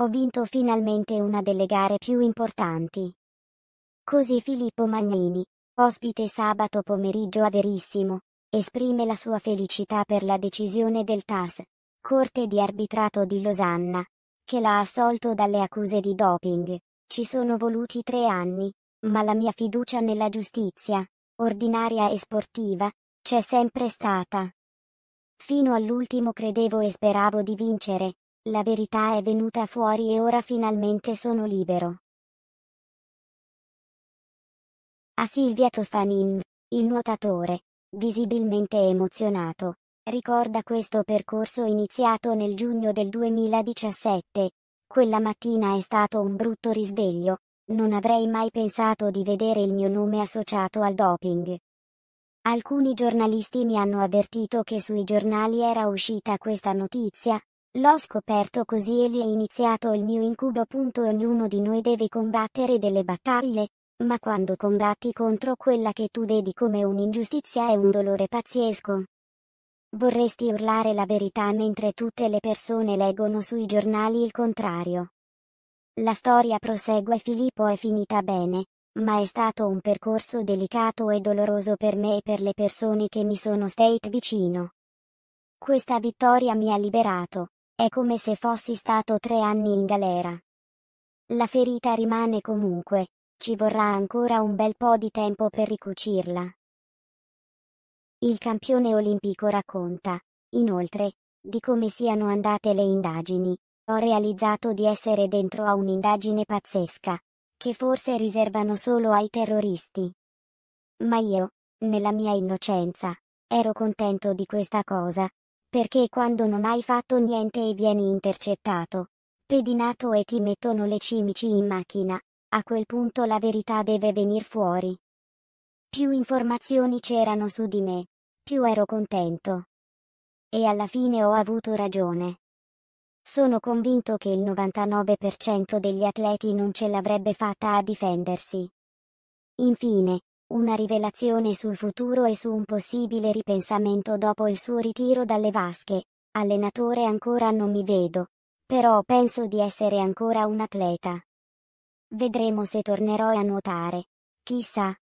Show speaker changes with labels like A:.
A: ho vinto finalmente una delle gare più importanti. Così Filippo Magnini, ospite sabato pomeriggio a Verissimo, esprime la sua felicità per la decisione del TAS, Corte di Arbitrato di Losanna, che l'ha assolto dalle accuse di doping. Ci sono voluti tre anni, ma la mia fiducia nella giustizia, ordinaria e sportiva, c'è sempre stata. Fino all'ultimo credevo e speravo di vincere, la verità è venuta fuori e ora finalmente sono libero. A Silvia Tofanin, il nuotatore, visibilmente emozionato, ricorda questo percorso iniziato nel giugno del 2017. Quella mattina è stato un brutto risveglio, non avrei mai pensato di vedere il mio nome associato al doping. Alcuni giornalisti mi hanno avvertito che sui giornali era uscita questa notizia, L'ho scoperto così e lì è iniziato il mio incubo. Ognuno di noi deve combattere delle battaglie, ma quando combatti contro quella che tu vedi come un'ingiustizia è un dolore pazzesco. Vorresti urlare la verità mentre tutte le persone leggono sui giornali il contrario. La storia prosegue Filippo è finita bene, ma è stato un percorso delicato e doloroso per me e per le persone che mi sono state vicino. Questa vittoria mi ha liberato, è come se fossi stato tre anni in galera. La ferita rimane comunque, ci vorrà ancora un bel po' di tempo per ricucirla. Il campione olimpico racconta, inoltre, di come siano andate le indagini. Ho realizzato di essere dentro a un'indagine pazzesca, che forse riservano solo ai terroristi. Ma io, nella mia innocenza, ero contento di questa cosa, perché quando non hai fatto niente e vieni intercettato, pedinato e ti mettono le cimici in macchina, a quel punto la verità deve venir fuori. Più informazioni c'erano su di me, più ero contento. E alla fine ho avuto ragione. Sono convinto che il 99% degli atleti non ce l'avrebbe fatta a difendersi. Infine, una rivelazione sul futuro e su un possibile ripensamento dopo il suo ritiro dalle vasche. Allenatore ancora non mi vedo, però penso di essere ancora un atleta. Vedremo se tornerò a nuotare. Chissà,